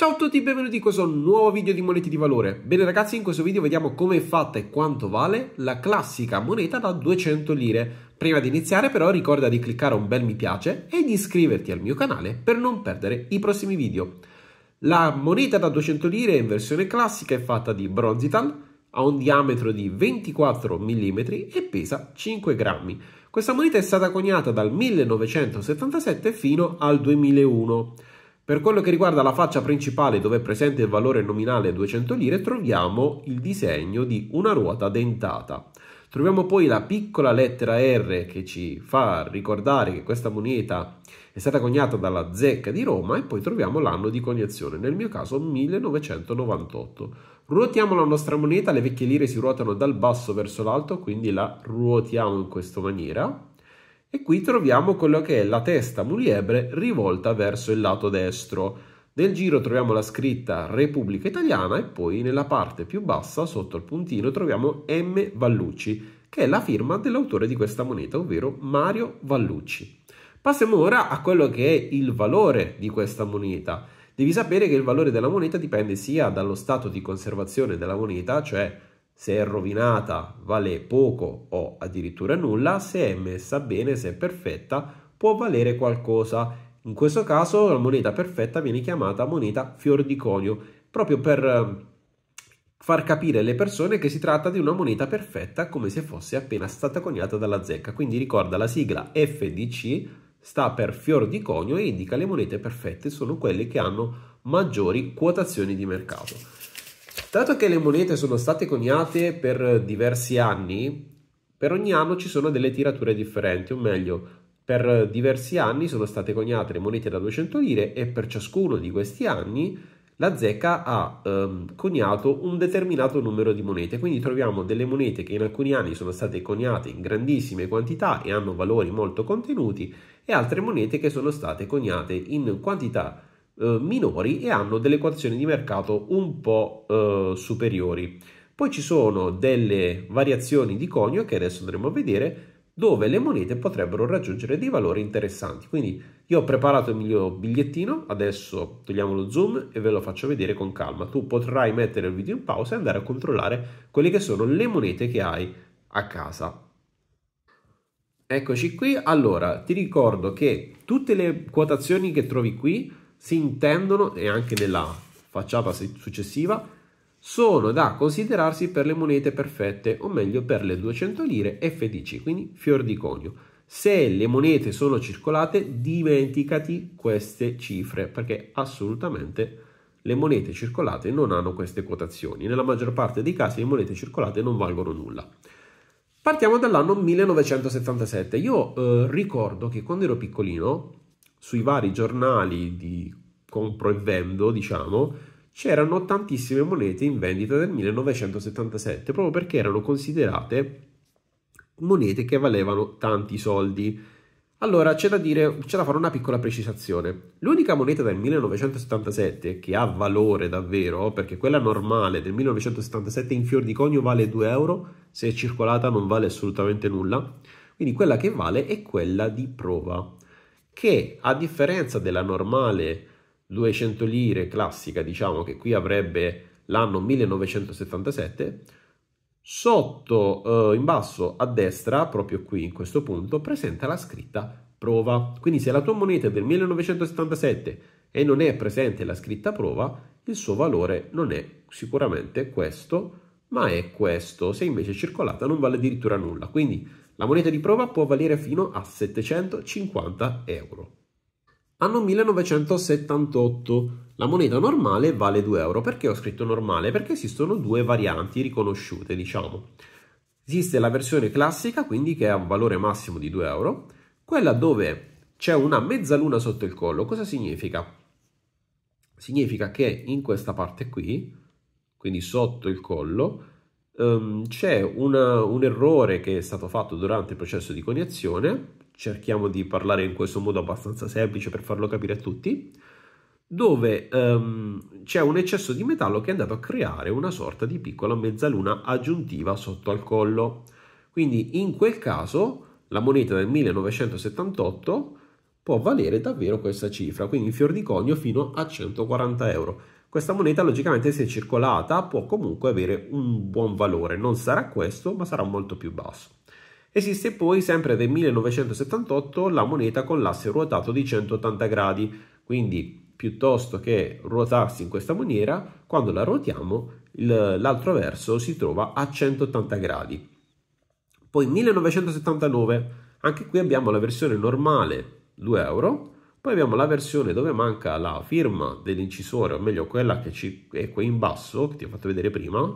Ciao a tutti, benvenuti in questo nuovo video di monete di valore. Bene ragazzi, in questo video vediamo come è fatta e quanto vale la classica moneta da 200 lire. Prima di iniziare però ricorda di cliccare un bel mi piace e di iscriverti al mio canale per non perdere i prossimi video. La moneta da 200 lire in versione classica è fatta di bronzital, ha un diametro di 24 mm e pesa 5 grammi. Questa moneta è stata coniata dal 1977 fino al 2001. Per quello che riguarda la faccia principale dove è presente il valore nominale 200 lire troviamo il disegno di una ruota dentata. Troviamo poi la piccola lettera R che ci fa ricordare che questa moneta è stata coniata dalla Zecca di Roma e poi troviamo l'anno di coniazione, nel mio caso 1998. Ruotiamo la nostra moneta, le vecchie lire si ruotano dal basso verso l'alto, quindi la ruotiamo in questa maniera e qui troviamo quello che è la testa muliebre rivolta verso il lato destro. Nel giro troviamo la scritta Repubblica Italiana e poi nella parte più bassa, sotto il puntino, troviamo M. Vallucci, che è la firma dell'autore di questa moneta, ovvero Mario Vallucci. Passiamo ora a quello che è il valore di questa moneta. Devi sapere che il valore della moneta dipende sia dallo stato di conservazione della moneta, cioè se è rovinata vale poco o addirittura nulla, se è messa bene, se è perfetta, può valere qualcosa. In questo caso la moneta perfetta viene chiamata moneta fior di conio, proprio per eh, far capire alle persone che si tratta di una moneta perfetta come se fosse appena stata coniata dalla zecca. Quindi ricorda la sigla FDC sta per fior di conio e indica le monete perfette sono quelle che hanno maggiori quotazioni di mercato. Dato che le monete sono state coniate per diversi anni, per ogni anno ci sono delle tirature differenti, o meglio, per diversi anni sono state coniate le monete da 200 lire e per ciascuno di questi anni la zecca ha ehm, coniato un determinato numero di monete, quindi troviamo delle monete che in alcuni anni sono state coniate in grandissime quantità e hanno valori molto contenuti e altre monete che sono state coniate in quantità eh, minori e hanno delle equazioni di mercato un po' eh, superiori. Poi ci sono delle variazioni di conio che adesso andremo a vedere dove le monete potrebbero raggiungere dei valori interessanti. Quindi io ho preparato il mio bigliettino, adesso togliamo lo zoom e ve lo faccio vedere con calma. Tu potrai mettere il video in pausa e andare a controllare quelle che sono le monete che hai a casa. Eccoci qui, allora ti ricordo che tutte le quotazioni che trovi qui si intendono e anche nella facciata successiva sono da considerarsi per le monete perfette o meglio per le 200 lire FDC quindi fior di conio se le monete sono circolate dimenticati queste cifre perché assolutamente le monete circolate non hanno queste quotazioni nella maggior parte dei casi le monete circolate non valgono nulla partiamo dall'anno 1977 io eh, ricordo che quando ero piccolino sui vari giornali di compro e vendo, diciamo, c'erano tantissime monete in vendita del 1977, proprio perché erano considerate monete che valevano tanti soldi. Allora c'è da, dire, c'è da fare una piccola precisazione. L'unica moneta del 1977 che ha valore davvero, perché quella normale del 1977 in fior di conio vale 2 euro, se è circolata non vale assolutamente nulla, quindi quella che vale è quella di prova che a differenza della normale 200 lire classica, diciamo che qui avrebbe l'anno 1977, sotto eh, in basso a destra, proprio qui in questo punto, presenta la scritta prova. Quindi se la tua moneta è del 1977 e non è presente la scritta prova, il suo valore non è sicuramente questo, ma è questo. Se invece è circolata non vale addirittura nulla. Quindi la moneta di prova può valere fino a 750 euro. Anno 1978. La moneta normale vale 2 euro. Perché ho scritto normale? Perché esistono due varianti riconosciute, diciamo. Esiste la versione classica, quindi che ha un valore massimo di 2 euro, quella dove c'è una mezzaluna sotto il collo. Cosa significa? Significa che in questa parte qui, quindi sotto il collo, um, c'è una, un errore che è stato fatto durante il processo di coniazione, cerchiamo di parlare in questo modo abbastanza semplice per farlo capire a tutti, dove um, c'è un eccesso di metallo che è andato a creare una sorta di piccola mezzaluna aggiuntiva sotto al collo. Quindi in quel caso la moneta del 1978 può valere davvero questa cifra, quindi in fior di conio fino a 140 euro. Questa moneta logicamente se circolata può comunque avere un buon valore, non sarà questo ma sarà molto più basso. Esiste poi sempre del 1978 la moneta con l'asse ruotato di 180 gradi, quindi piuttosto che ruotarsi in questa maniera, quando la ruotiamo l'altro verso si trova a 180 gradi. Poi 1979, anche qui abbiamo la versione normale 2 euro poi abbiamo la versione dove manca la firma dell'incisore, o meglio quella che ci, è qui in basso, che ti ho fatto vedere prima.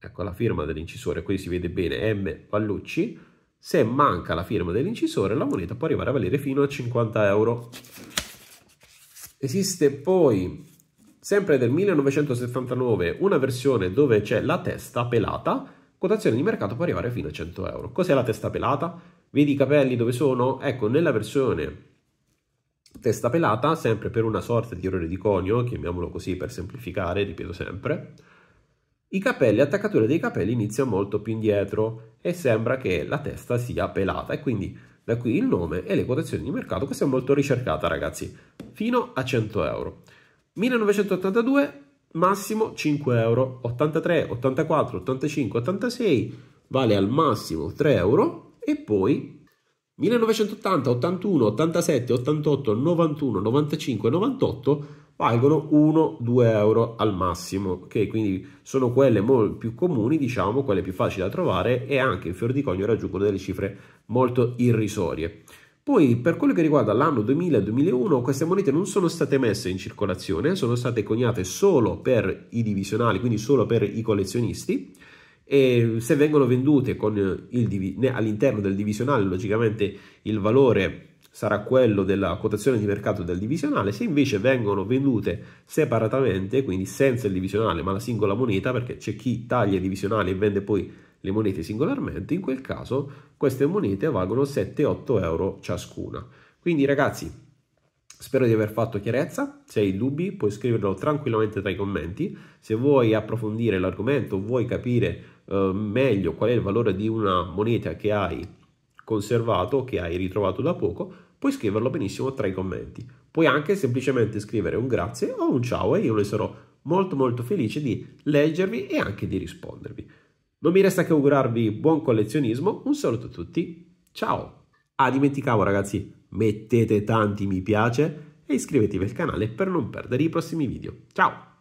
Ecco la firma dell'incisore, qui si vede bene M Pallucci. Se manca la firma dell'incisore, la moneta può arrivare a valere fino a 50 euro. Esiste poi, sempre del 1979, una versione dove c'è la testa pelata, quotazione di mercato può arrivare fino a 100 euro. Cos'è la testa pelata? Vedi i capelli dove sono? Ecco, nella versione testa pelata, sempre per una sorta di errore di conio, chiamiamolo così per semplificare, ripeto sempre, i capelli, l'attaccatura dei capelli inizia molto più indietro e sembra che la testa sia pelata e quindi da qui il nome e le quotazioni di mercato, questa è molto ricercata ragazzi, fino a 100 euro. 1982 massimo 5 euro, 83, 84, 85, 86 vale al massimo 3 euro e poi 1980, 81, 87, 88, 91, 95, 98 valgono 1-2 euro al massimo, ok? Quindi sono quelle molto più comuni, diciamo, quelle più facili da trovare e anche in fior di conio raggiungono delle cifre molto irrisorie. Poi per quello che riguarda l'anno 2000-2001 queste monete non sono state messe in circolazione, sono state coniate solo per i divisionali, quindi solo per i collezionisti e se vengono vendute con il, all'interno del divisionale logicamente il valore sarà quello della quotazione di mercato del divisionale, se invece vengono vendute separatamente, quindi senza il divisionale ma la singola moneta, perché c'è chi taglia i divisionali e vende poi le monete singolarmente, in quel caso queste monete valgono 7-8 euro ciascuna. Quindi ragazzi, Spero di aver fatto chiarezza, se hai dubbi puoi scriverlo tranquillamente tra i commenti, se vuoi approfondire l'argomento, vuoi capire eh, meglio qual è il valore di una moneta che hai conservato, che hai ritrovato da poco, puoi scriverlo benissimo tra i commenti. Puoi anche semplicemente scrivere un grazie o un ciao e io ne sarò molto molto felice di leggervi e anche di rispondervi. Non mi resta che augurarvi buon collezionismo, un saluto a tutti, ciao! Ah, dimenticavo ragazzi, mettete tanti mi piace e iscrivetevi al canale per non perdere i prossimi video. Ciao!